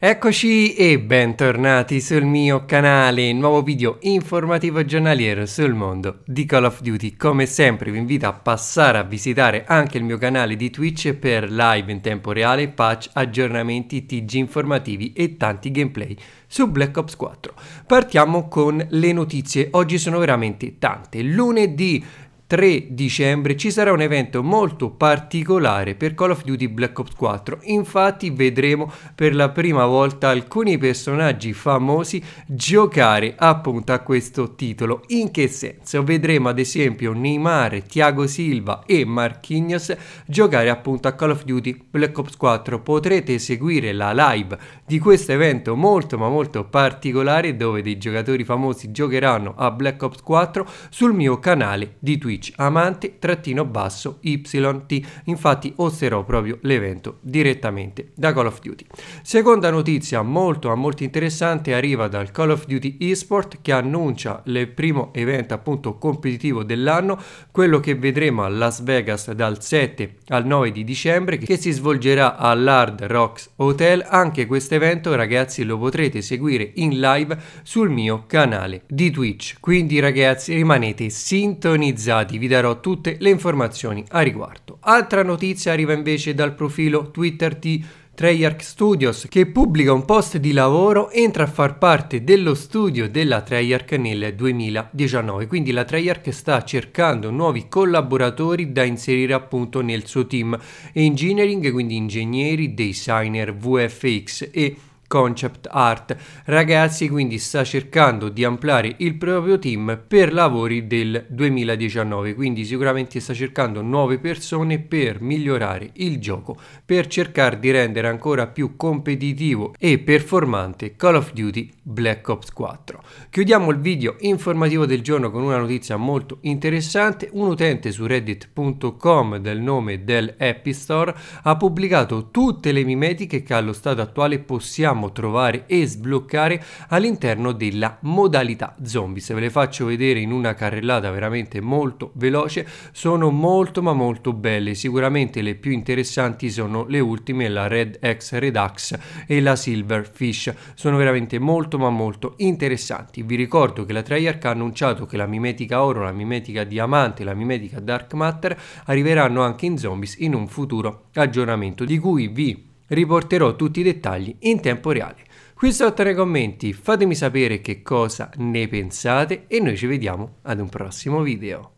Eccoci e bentornati sul mio canale, nuovo video informativo giornaliero sul mondo di Call of Duty. Come sempre vi invito a passare a visitare anche il mio canale di Twitch per live in tempo reale, patch, aggiornamenti, TG informativi e tanti gameplay su Black Ops 4. Partiamo con le notizie, oggi sono veramente tante. Lunedì 3 dicembre ci sarà un evento molto particolare per Call of Duty Black Ops 4. Infatti vedremo per la prima volta alcuni personaggi famosi giocare appunto a questo titolo. In che senso? Vedremo ad esempio Neymar, Thiago Silva e Marquinhos giocare appunto a Call of Duty Black Ops 4. Potrete seguire la live di questo evento molto ma molto particolare dove dei giocatori famosi giocheranno a Black Ops 4 sul mio canale di Twitch. Twitch amante-yt. Infatti osserò proprio l'evento direttamente da Call of Duty. Seconda notizia molto molto interessante arriva dal Call of Duty Esport che annuncia il primo evento appunto competitivo dell'anno, quello che vedremo a Las Vegas dal 7 al 9 di dicembre che si svolgerà all'Hard Rocks Hotel. Anche questo evento ragazzi lo potrete seguire in live sul mio canale di Twitch. Quindi ragazzi rimanete sintonizzati risultati, vi darò tutte le informazioni a riguardo. Altra notizia arriva invece dal profilo Twitter di Treyarch Studios che pubblica un post di lavoro entra a far parte dello studio della Treyarch nel 2019 quindi la Treyarch sta cercando nuovi collaboratori da inserire appunto nel suo team engineering quindi ingegneri designer VFX e concept art. Ragazzi, quindi sta cercando di ampliare il proprio team per lavori del 2019, quindi sicuramente sta cercando nuove persone per migliorare il gioco, per cercare di rendere ancora più competitivo e performante Call of Duty Black Ops 4. Chiudiamo il video informativo del giorno con una notizia molto interessante. Un utente su reddit.com del nome del Happy ha pubblicato tutte le mimetiche che allo stato attuale possiamo possiamo trovare e sbloccare all'interno della modalità zombies. ve le faccio vedere in una carrellata veramente molto veloce, sono molto ma molto belle. Sicuramente le più interessanti sono le ultime, la Red X Redux e la Silver Fish. Sono veramente molto ma molto interessanti. Vi ricordo che la Treyarch ha annunciato che la mimetica oro, la mimetica diamante, la mimetica dark matter arriveranno anche in zombies in un futuro aggiornamento di cui vi riporterò tutti i dettagli in tempo reale. Qui sotto nei commenti fatemi sapere che cosa ne pensate e noi ci vediamo ad un prossimo video.